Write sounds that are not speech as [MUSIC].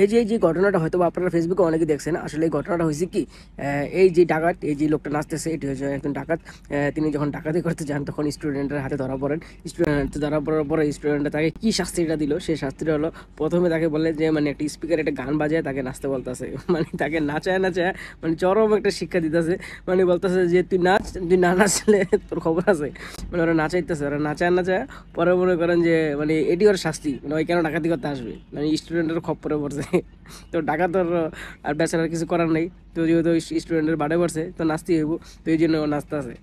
এই যে এই যে ঘটনাটা হয়তো আপনারা ফেসবুকে অনেকে দেখছেন আসলে এই ঘটনাটা হয়েছে কি এই যে ডাকাত এই যে লোকটা নাচতেছে এটি হয়েছে একজন ডাকাত তিনি যখন ডাকাতি করতে যান তখন স্টুডেন্টের হাতে ধরা পড়েন স্টুডেন্ট ধরা পড়ার পরে স্টুডেন্টরা তাকে কী শাস্তিটা দিল সেই শাস্তিটা হলো প্রথমে তাকে বলে যে মানে একটা স্পিকার একটা গান বাজায় তাকে নাচতে বলতেছে [LAUGHS] মানে তাকে নাচায় নাচায় মানে চরম একটা শিক্ষা দিতেছে মানে বলতেছে যে তুই নাচ তুই না নাচলে তোর খবর আছে মানে ওরা নাচাইতেছে ওরা নাচায় নাচায় পরে মনে করেন যে মানে এটি ওর শাস্তি মানে ওই কেন ডাকাতি করতে আসবে মানে স্টুডেন্টের খপ পরে পড়ছে তো টাকা তো আর ব্যাচেলার কিছু করার নেই তো যেহেতু স্টুডেন্টের বাড়ে বাড়ছে তো নাচতেই হইব তো এই জন্য নাচতে আছে